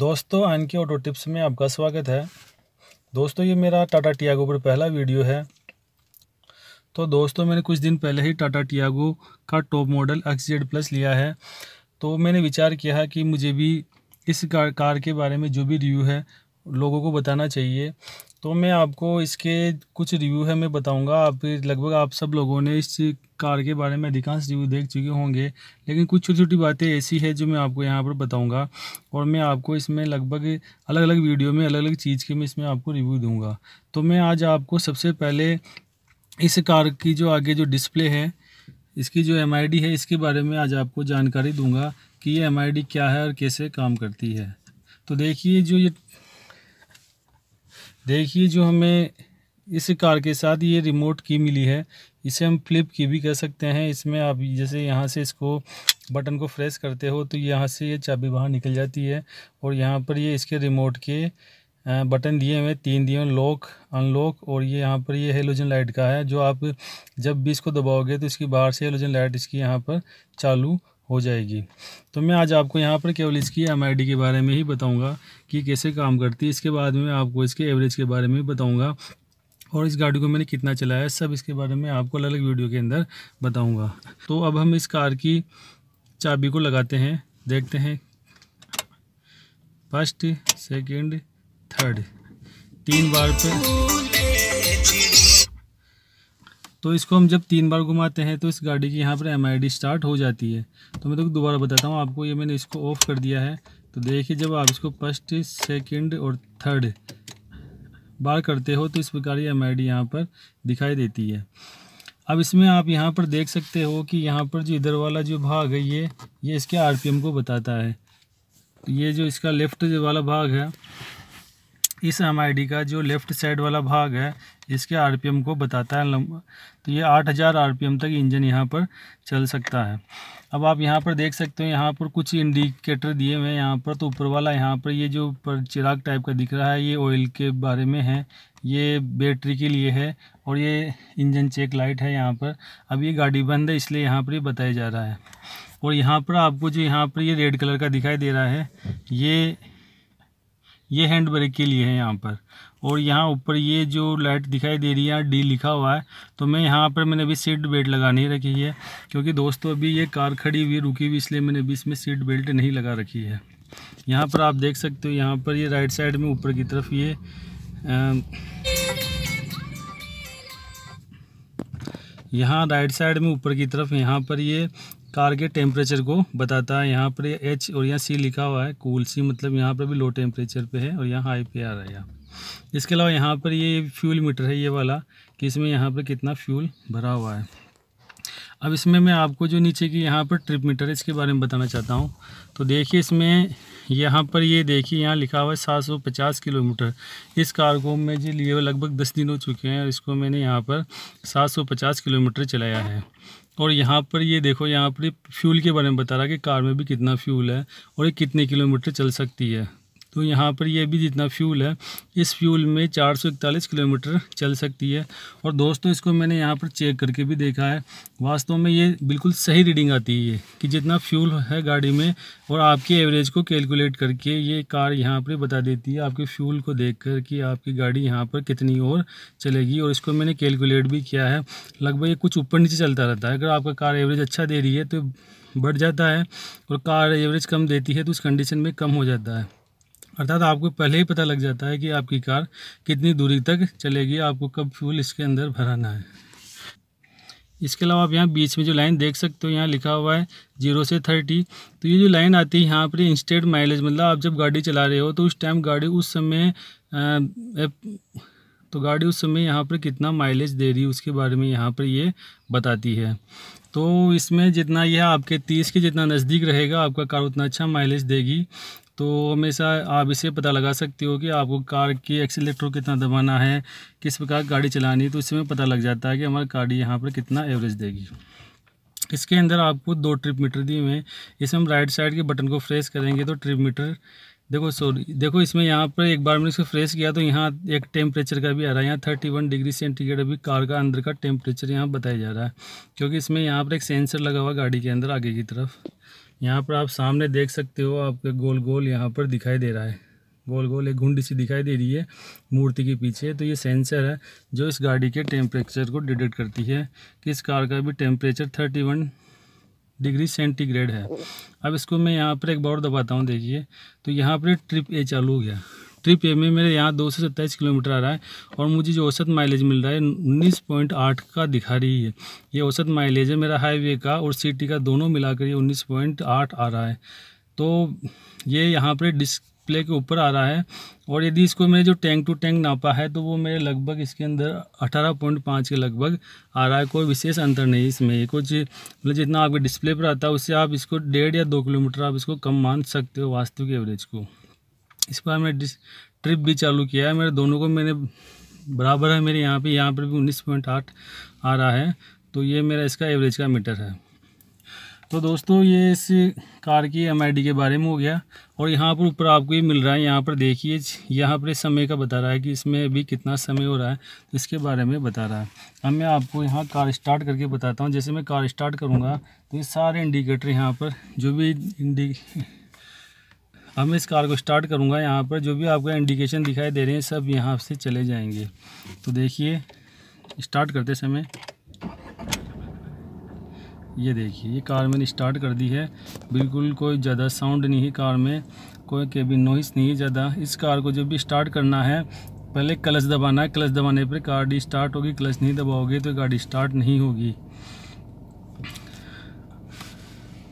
दोस्तों एन के auto tips में आपका स्वागत है दोस्तों ये मेरा टाटा टियागो पर पहला वीडियो है तो दोस्तों मैंने कुछ दिन पहले ही टाटा टियागो का top model X Z plus लिया है तो मैंने विचार किया है कि मुझे भी इस कार, कार के बारे में जो भी रिव्यू है लोगों को बताना चाहिए तो मैं आपको इसके कुछ रिव्यू है मैं बताऊंगा आप लगभग आप सब लोगों ने इस कार के बारे में अधिकांश रिव्यू देख चुके होंगे लेकिन कुछ छोटी छोटी बातें ऐसी है जो मैं आपको यहाँ पर बताऊंगा और मैं आपको इसमें लगभग अलग अलग वीडियो में अलग अलग चीज़ के मैं इसमें आपको रिव्यू दूँगा तो मैं आज आपको सबसे पहले इस कार की जो आगे जो डिस्प्ले है इसकी जो एम है इसके बारे में आज आपको जानकारी दूँगा कि ये एम क्या है और कैसे काम करती है तो देखिए जो ये देखिए जो हमें इस कार के साथ ये रिमोट की मिली है इसे हम फ्लिप की भी कह सकते हैं इसमें आप जैसे यहाँ से इसको बटन को फ्रेस करते हो तो यहाँ से ये चाबी बाहर निकल जाती है और यहाँ पर ये इसके रिमोट के बटन दिए हुए तीन दिए लॉक अनलॉक और ये यहाँ पर ये हेलोजन लाइट का है जो आप जब भी इसको दबाओगे तो इसकी बाहर से हेलोजन लाइट इसकी यहाँ पर चालू हो जाएगी तो मैं आज आपको यहाँ पर केवल इसकी एम के बारे में ही बताऊँगा कि कैसे काम करती है इसके बाद में आपको इसके एवरेज के बारे में बताऊँगा और इस गाड़ी को मैंने कितना चलाया है सब इसके बारे में आपको अलग अलग वीडियो के अंदर बताऊँगा तो अब हम इस कार की चाबी को लगाते हैं देखते हैं फर्स्ट सेकंड थर्ड तीन बार पर तो इसको हम जब तीन बार घुमाते हैं तो इस गाड़ी की यहाँ पर एम स्टार्ट हो जाती है तो मैं तो दोबारा बताता हूँ आपको ये मैंने इसको ऑफ़ कर दिया है तो देखिए जब आप इसको फर्स्ट सेकेंड और थर्ड बार करते हो तो इस प्रकार ये एम आई डी यहाँ पर दिखाई देती है अब इसमें आप यहाँ पर देख सकते हो कि यहाँ पर जो इधर वाला जो भाग है ये ये इसके आरपीएम को बताता है ये जो इसका लेफ्ट जो वाला भाग है इस एम का जो लेफ़्ट साइड वाला भाग है इसके आर को बताता है तो ये 8000 हज़ार तक इंजन यहाँ पर चल सकता है अब आप यहाँ पर देख सकते हो यहाँ पर कुछ इंडिकेटर दिए हुए हैं यहाँ पर तो ऊपर वाला यहाँ पर ये जो पर चिराग टाइप का दिख रहा है ये ऑयल के बारे में है ये बैटरी के लिए है और ये इंजन चेक लाइट है यहाँ पर अब ये गाड़ी बंद है इसलिए यहाँ पर ये बताया जा रहा है और यहाँ पर आपको जो यहाँ पर ये रेड कलर का दिखाई दे रहा है ये ये हैंड ब्रेक के लिए है यहाँ पर और यहाँ ऊपर ये जो लाइट दिखाई दे रही है डी लिखा हुआ है तो मैं यहाँ पर मैंने अभी सीट बेल्ट लगा नहीं रखी है क्योंकि दोस्तों अभी ये कार खड़ी हुई रुकी हुई इसलिए मैंने अभी इसमें सीट बेल्ट नहीं लगा रखी है यहाँ पर आप देख सकते हो यहाँ पर ये राइट साइड में ऊपर की तरफ ये यहाँ राइट साइड में ऊपर की तरफ यहाँ पर ये कार के टेम्परेचर को बताता है यहाँ पर एच और यहाँ सी लिखा हुआ है कूल सी मतलब यहाँ पर भी लो टेम्परेचर पे है और यहाँ हाई पे आ रहा है यहाँ इसके अलावा यहाँ पर ये फ्यूल मीटर है ये वाला कि इसमें यहाँ पर कितना फ्यूल भरा हुआ है अब इसमें मैं आपको जो नीचे की यहाँ पर ट्रिप मीटर है इसके बारे में बताना चाहता हूँ तो देखिए इसमें यहाँ पर ये देखिए यहाँ लिखा हुआ है सात सौ पचास किलोमीटर इस कार को मैं जी लिए लगभग दस दिन हो चुके हैं और इसको मैंने यहाँ पर सात सौ पचास किलोमीटर चलाया है और यहाँ पर ये देखो यहाँ पर फ्यूल के बारे में बता रहा है कि कार में भी कितना फ्यूल है और ये कितने किलोमीटर चल सकती है तो यहाँ पर यह भी जितना फ्यूल है इस फ्यूल में इकतालीस किलोमीटर चल सकती है और दोस्तों इसको मैंने यहाँ पर चेक करके भी देखा है वास्तव में ये बिल्कुल सही रीडिंग आती है कि जितना फ्यूल है गाड़ी में और आपकी एवरेज को कैलकुलेट करके ये कार यहाँ पर बता देती है आपके फ्यूल को देख कर कि आपकी गाड़ी यहाँ पर कितनी और चलेगी और इसको मैंने कैलकुलेट भी किया है लगभग ये कुछ ऊपर नीचे चलता रहता है अगर आपका कार एवरेज अच्छा दे रही है तो बढ़ जाता है और कार एवरेज कम देती है तो उस कंडीशन में कम हो जाता है अर्थात आपको पहले ही पता लग जाता है कि आपकी कार कितनी दूरी तक चलेगी आपको कब फ्यूल इसके अंदर भराना है इसके अलावा आप यहाँ बीच में जो लाइन देख सकते हो यहाँ लिखा हुआ है जीरो से थर्टी तो ये जो लाइन आती है यहाँ पर इंस्टेंट माइलेज मतलब आप जब गाड़ी चला रहे हो तो उस टाइम गाड़ी उस समय तो गाड़ी उस समय यहाँ पर कितना माइलेज दे रही है उसके बारे में यहाँ पर ये बताती है तो इसमें जितना यह आपके तीस के जितना नज़दीक रहेगा आपका कार उतना अच्छा माइलेज देगी तो हमेशा आप इसे पता लगा सकते हो कि आपको कार की एक्सीटर कितना दबाना है किस प्रकार गाड़ी चलानी है तो इसमें पता लग जाता है कि हमारी गाड़ी यहाँ पर कितना एवरेज देगी इसके अंदर आपको दो ट्रिप मीटर दिए हुए हैं इसमें हम राइट साइड के बटन को फ्रेश करेंगे तो ट्रिप मीटर देखो सॉरी देखो इसमें यहाँ पर एक बार मैंने इसको फ्रेश किया तो यहाँ एक टेम्परेचर का भी आ रहा है यहाँ थर्टी वन डिग्री सेंटीग्रेड अभी कार का अंदर का टेम्परेचर यहाँ बताया जा रहा है क्योंकि इसमें यहाँ पर एक सेंसर लगा हुआ गाड़ी के अंदर आगे की तरफ यहाँ पर आप सामने देख सकते हो आपके गोल गोल यहाँ पर दिखाई दे रहा है गोल गोल एक घुंड सी दिखाई दे रही है मूर्ति के पीछे तो ये सेंसर है जो इस गाड़ी के टेम्परेचर को डिटेक्ट करती है कि इस कार का भी temperature thirty one degree centigrade है अब इसको मैं यहाँ पर एक बार दबाता हूँ देखिए तो यहाँ पर ट्रिप ए चालू हो गया ट्रिप ए में मेरे यहाँ दो सौ सत्ताईस किलोमीटर आ रहा है और मुझे जो औसत माइलेज मिल रहा है उन्नीस पॉइंट आठ का दिखा रही है ये औसत माइलेज है मेरा हाईवे का और सिटी का दोनों मिलाकर ये उन्नीस पॉइंट आठ आ रहा है तो ये यहाँ पर डिस्प्ले के ऊपर आ रहा है और यदि इसको मैंने जो टैंक टू टैंक नापा है तो वो मेरे लगभग इसके अंदर अठारह पॉइंट पाँच के लगभग आ रहा है कोई विशेष अंतर नहीं इसमें कुछ मतलब जितना आपके डिस्प्ले पर आता है उससे आप इसको डेढ़ या दो किलोमीटर आप इसको कम मान सकते हो वास्तविक एवरेज को इसमें हमने ट्रिप भी चालू किया है मेरे दोनों को मैंने बराबर है मेरे यहाँ पे यहाँ पर भी उन्नीस पॉइंट आठ आ रहा है तो ये मेरा इसका एवरेज का मीटर है तो दोस्तों ये इस कार की एम के बारे में हो गया और यहाँ पर ऊपर आपको ये मिल रहा है यहाँ पर देखिए यहाँ पर समय का बता रहा है कि इसमें अभी कितना समय हो रहा है तो इसके बारे में बता रहा है अब मैं आपको यहाँ कार स्टार्ट करके बताता हूँ जैसे मैं कार स्टार्ट करूँगा तो ये सारे इंडिकेटर यहाँ पर जो भी इंडी अब मैं इस कार को स्टार्ट करूँगा यहाँ पर जो भी आपको इंडिकेशन दिखाई दे रहे हैं सब यहाँ से चले जाएंगे तो देखिए स्टार्ट करते समय ये देखिए ये कार मैंने स्टार्ट कर दी है बिल्कुल कोई ज़्यादा साउंड नहीं है कार में कोई केबिन नॉइस नहीं है ज़्यादा इस कार को जब भी स्टार्ट करना है पहले क्लच दबाना है क्लच दबाने पर गाड़ी स्टार्ट होगी क्लच नहीं दबाओगे तो गाड़ी स्टार्ट नहीं होगी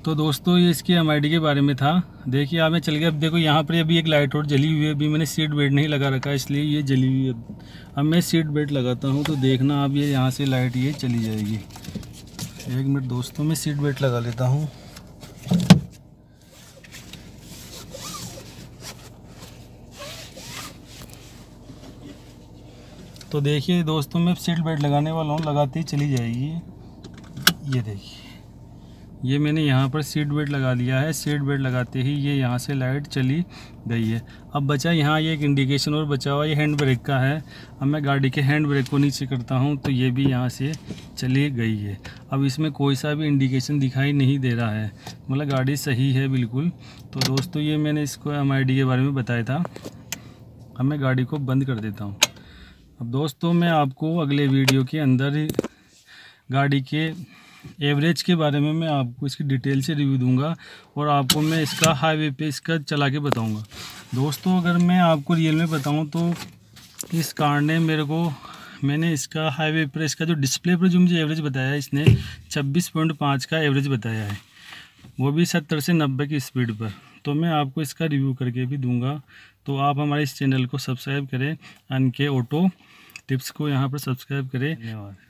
तो दोस्तों ये इसकी एम के बारे में था देखिए आप मैं चल गया अब देखो यहाँ पर अभी एक लाइट और जली हुई है अभी मैंने सीट बेल्ट नहीं लगा रखा इसलिए ये जली हुई है अब मैं सीट बेल्ट लगाता हूँ तो देखना आप ये यहाँ से लाइट ये चली जाएगी एक मिनट दोस्तों मैं सीट बेल्ट लगा लेता हूँ तो देखिए दोस्तों मैं सीट बेल्ट लगाने वाला हूँ लगाती चली जाएगी ये देखिए ये मैंने यहाँ पर सीट बेल्ट लगा लिया है सीट बेल्ट लगाते ही ये यहाँ से लाइट चली गई है अब बचा यहाँ ये एक इंडिकेशन और बचा हुआ ये हैंड ब्रेक का है अब मैं गाड़ी के हैंड ब्रेक को नीचे करता हूँ तो ये भी यहाँ से चली गई है अब इसमें कोई सा भी इंडिकेशन दिखाई नहीं दे रहा है मतलब गाड़ी सही है बिल्कुल तो दोस्तों ये मैंने इसको एम के बारे में बताया था अब मैं गाड़ी को बंद कर देता हूँ अब दोस्तों मैं आपको अगले वीडियो के अंदर गाड़ी के एवरेज के बारे में मैं आपको इसकी डिटेल से रिव्यू दूंगा और आपको मैं इसका हाईवे पे इसका चला के बताऊंगा दोस्तों अगर मैं आपको रियल में बताऊं तो इस कार ने मेरे को मैंने इसका हाईवे पर इसका जो डिस्प्ले पर जो मुझे एवरेज बताया है इसने पाँच का एवरेज बताया है वो भी सत्तर से नब्बे की स्पीड पर तो मैं आपको इसका रिव्यू करके भी दूंगा तो आप हमारे इस चैनल को सब्सक्राइब करें अन के ऑटो टिप्स को यहाँ पर सब्सक्राइब करें धन्यवाद